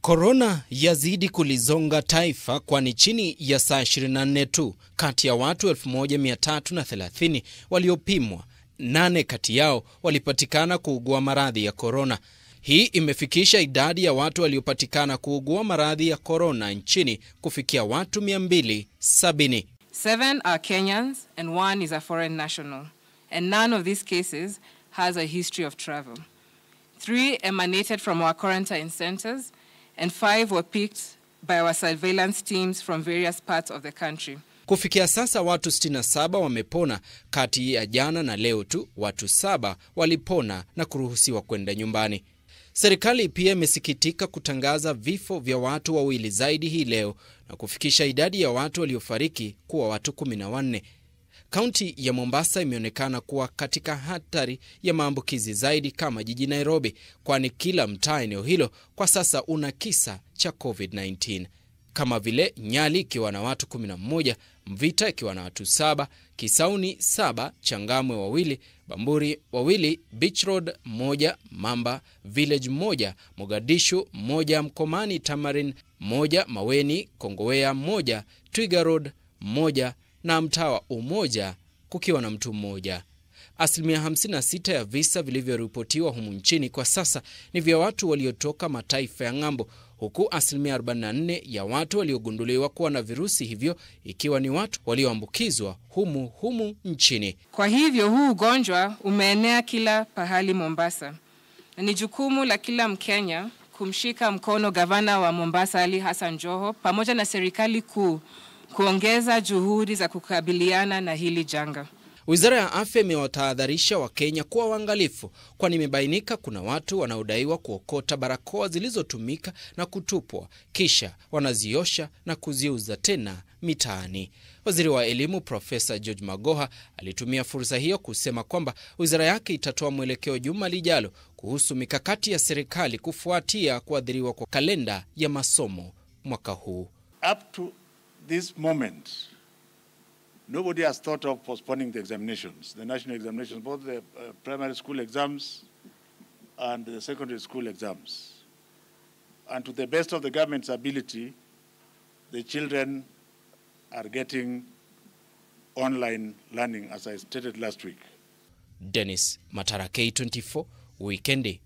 Korona yazidi kulizonga taifa kwani chini ya saa 24 tu kati ya watu 1330 waliopimwa, nane kati yao walipatikana kuugua maradhi ya korona. Hii imefikisha idadi ya watu waliopatikana kuugua maradhi ya korona nchini kufikia watu 270. Three emanated from our quarantine centers and five were picked by our surveillance teams from various parts of the country. Kufikia sasa watu 67 wamepona kati ya jana na leo tu, watu saba walipona na kuruhusiwa kwenda nyumbani. Serikali pia imesikitika kutangaza vifo vya watu wawili zaidi hii leo na kufikisha idadi ya watu waliofariki kuwa watu 14. Kaunti ya Mombasa imeonekana kuwa katika hatari ya maambukizi zaidi kama jiji Nairobi, kwani kila mtaa eneo hilo kwa sasa una kisa cha COVID-19 kama vile Nyali ikiwa na watu 11, Mvita ikiwa na watu saba, Kisauni saba, Changamwe wawili, Bamburi wawili, Beach Road moja, Mamba Village moja, Mogadishu moja, Mkomani Tamarin moja, Maweni Kongowea moja, Twiga Road moja na mtaa wa Umoja kukiwa na mtu mmoja. Asilimia 56 ya visa vilivyoripotiwa humu nchini kwa sasa ni vya watu waliotoka mataifa ya ng'ambo, huku asilimia 44 ya watu waliogunduliwa kuwa na virusi hivyo ikiwa ni watu walioambukizwa humu humu nchini. Kwa hivyo huu ugonjwa umeenea kila pahali Mombasa, na ni jukumu la kila Mkenya kumshika mkono gavana wa Mombasa Ali Hassan Joho pamoja na serikali kuu kuongeza juhudi za kukabiliana na hili janga. Wizara ya Afya imewatahadharisha Wakenya kuwa waangalifu, kwani imebainika kuna watu wanaodaiwa kuokota barakoa zilizotumika na kutupwa kisha wanaziosha na kuziuza tena mitaani. Waziri wa Elimu Profesa George Magoha alitumia fursa hiyo kusema kwamba wizara yake itatoa mwelekeo juma lijalo kuhusu mikakati ya serikali kufuatia kuadhiriwa kwa kalenda ya masomo mwaka huu. Up to this moment, nobody has thought of postponing the examinations, the national examinations, both the uh, primary school exams and the secondary school exams. And to the best of the government's ability, the children are getting online learning, as I stated last week. Dennis Matara, K24, Weekend